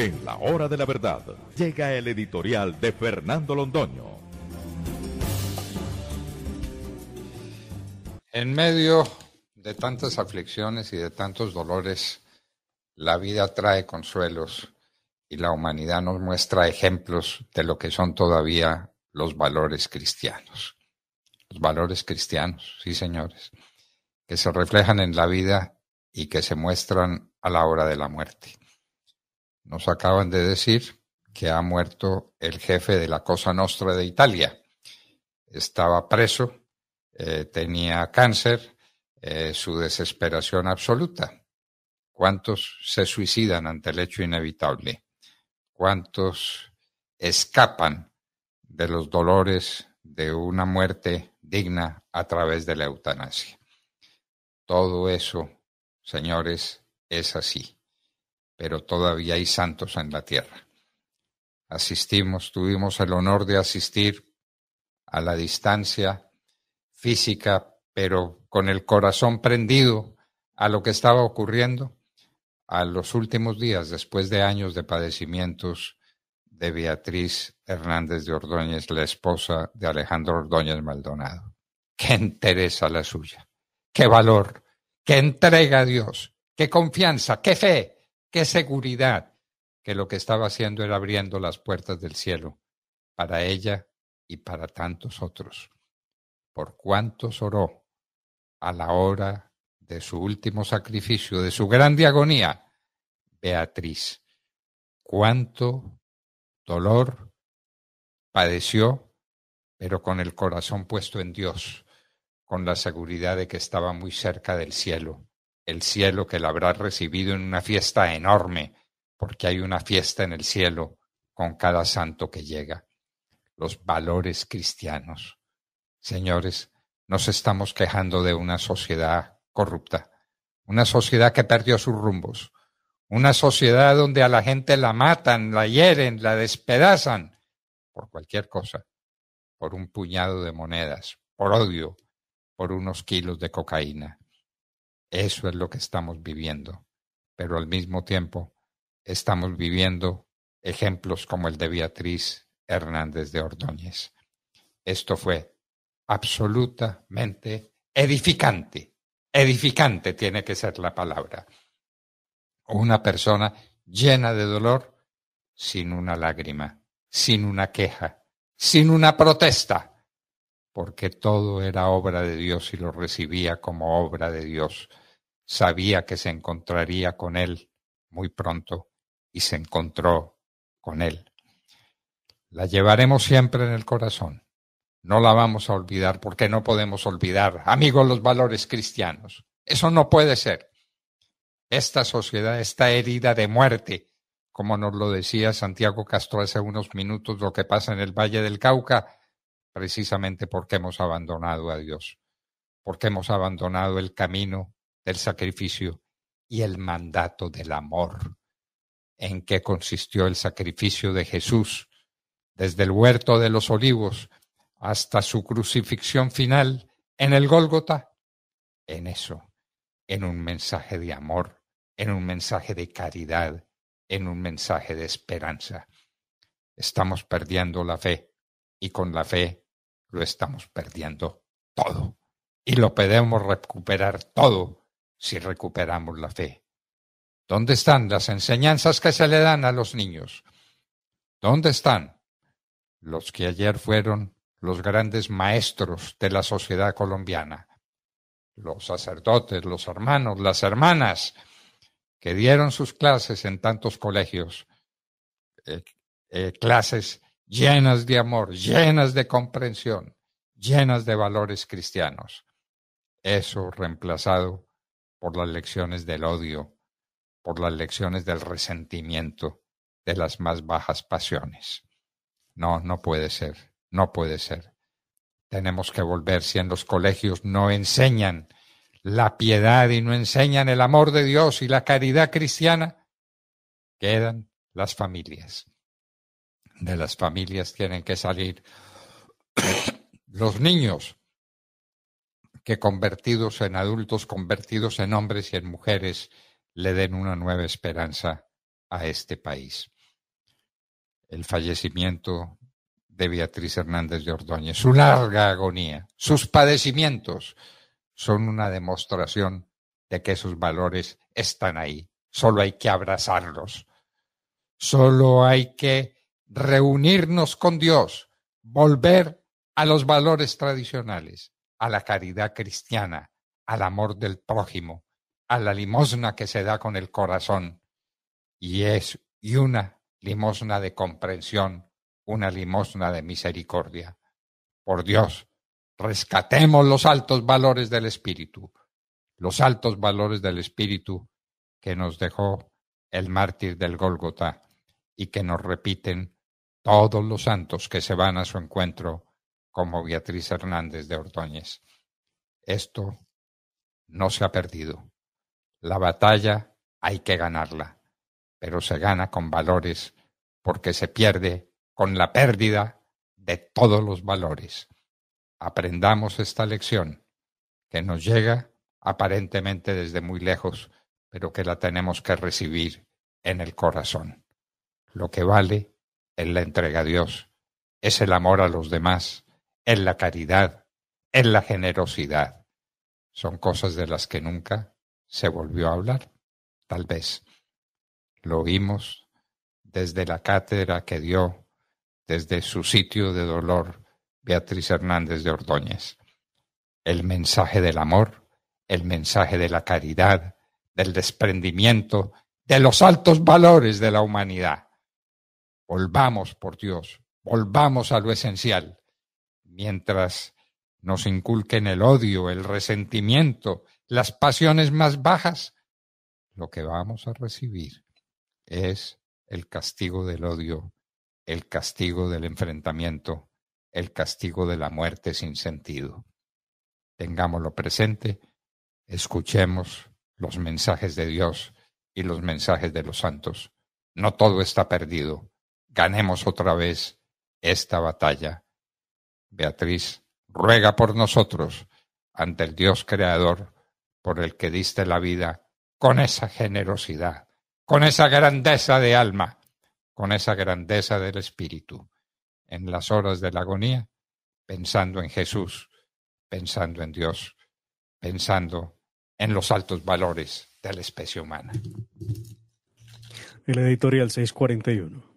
En la hora de la verdad llega el editorial de Fernando Londoño. En medio de tantas aflicciones y de tantos dolores, la vida trae consuelos y la humanidad nos muestra ejemplos de lo que son todavía los valores cristianos. Los valores cristianos, sí señores, que se reflejan en la vida y que se muestran a la hora de la muerte nos acaban de decir que ha muerto el jefe de la Cosa Nostra de Italia. Estaba preso, eh, tenía cáncer, eh, su desesperación absoluta. ¿Cuántos se suicidan ante el hecho inevitable? ¿Cuántos escapan de los dolores de una muerte digna a través de la eutanasia? Todo eso, señores, es así pero todavía hay santos en la tierra. Asistimos, tuvimos el honor de asistir a la distancia física, pero con el corazón prendido a lo que estaba ocurriendo a los últimos días, después de años de padecimientos de Beatriz Hernández de Ordóñez, la esposa de Alejandro Ordóñez Maldonado. Qué entereza la suya, qué valor, qué entrega a Dios, qué confianza, qué fe Qué seguridad que lo que estaba haciendo era abriendo las puertas del cielo para ella y para tantos otros. Por cuántos oró a la hora de su último sacrificio, de su grande agonía, Beatriz. Cuánto dolor padeció, pero con el corazón puesto en Dios, con la seguridad de que estaba muy cerca del cielo el cielo que la habrá recibido en una fiesta enorme, porque hay una fiesta en el cielo con cada santo que llega. Los valores cristianos. Señores, nos estamos quejando de una sociedad corrupta, una sociedad que perdió sus rumbos, una sociedad donde a la gente la matan, la hieren, la despedazan por cualquier cosa, por un puñado de monedas, por odio, por unos kilos de cocaína. Eso es lo que estamos viviendo. Pero al mismo tiempo estamos viviendo ejemplos como el de Beatriz Hernández de Ordóñez. Esto fue absolutamente edificante. Edificante tiene que ser la palabra. Una persona llena de dolor, sin una lágrima, sin una queja, sin una protesta, porque todo era obra de Dios y lo recibía como obra de Dios. Sabía que se encontraría con Él muy pronto y se encontró con Él. La llevaremos siempre en el corazón. No la vamos a olvidar porque no podemos olvidar, amigos, los valores cristianos. Eso no puede ser. Esta sociedad está herida de muerte, como nos lo decía Santiago Castro hace unos minutos, lo que pasa en el Valle del Cauca precisamente porque hemos abandonado a Dios, porque hemos abandonado el camino del sacrificio y el mandato del amor, en que consistió el sacrificio de Jesús desde el huerto de los olivos hasta su crucifixión final en el Gólgota, en eso, en un mensaje de amor, en un mensaje de caridad, en un mensaje de esperanza. Estamos perdiendo la fe y con la fe lo estamos perdiendo todo. Y lo podemos recuperar todo si recuperamos la fe. ¿Dónde están las enseñanzas que se le dan a los niños? ¿Dónde están los que ayer fueron los grandes maestros de la sociedad colombiana? Los sacerdotes, los hermanos, las hermanas que dieron sus clases en tantos colegios, eh, eh, clases llenas de amor, llenas de comprensión, llenas de valores cristianos. Eso reemplazado por las lecciones del odio, por las lecciones del resentimiento, de las más bajas pasiones. No, no puede ser, no puede ser. Tenemos que volver si en los colegios no enseñan la piedad y no enseñan el amor de Dios y la caridad cristiana, quedan las familias de las familias tienen que salir los niños que convertidos en adultos, convertidos en hombres y en mujeres, le den una nueva esperanza a este país. El fallecimiento de Beatriz Hernández de Ordóñez, su larga agonía, sus padecimientos, son una demostración de que sus valores están ahí. Solo hay que abrazarlos. Solo hay que reunirnos con Dios, volver a los valores tradicionales, a la caridad cristiana, al amor del prójimo, a la limosna que se da con el corazón. Y es y una limosna de comprensión, una limosna de misericordia. Por Dios, rescatemos los altos valores del Espíritu, los altos valores del Espíritu que nos dejó el mártir del Gólgota y que nos repiten todos los santos que se van a su encuentro, como Beatriz Hernández de Ordóñez. Esto no se ha perdido. La batalla hay que ganarla, pero se gana con valores porque se pierde con la pérdida de todos los valores. Aprendamos esta lección que nos llega aparentemente desde muy lejos, pero que la tenemos que recibir en el corazón. Lo que vale en la entrega a Dios, es el amor a los demás, es la caridad, es la generosidad. Son cosas de las que nunca se volvió a hablar, tal vez. Lo oímos desde la cátedra que dio, desde su sitio de dolor, Beatriz Hernández de Ordóñez. El mensaje del amor, el mensaje de la caridad, del desprendimiento, de los altos valores de la humanidad. Volvamos, por Dios, volvamos a lo esencial. Mientras nos inculquen el odio, el resentimiento, las pasiones más bajas, lo que vamos a recibir es el castigo del odio, el castigo del enfrentamiento, el castigo de la muerte sin sentido. Tengámoslo presente, escuchemos los mensajes de Dios y los mensajes de los santos. No todo está perdido ganemos otra vez esta batalla. Beatriz, ruega por nosotros ante el Dios Creador por el que diste la vida con esa generosidad, con esa grandeza de alma, con esa grandeza del espíritu, en las horas de la agonía, pensando en Jesús, pensando en Dios, pensando en los altos valores de la especie humana. el editorial 641.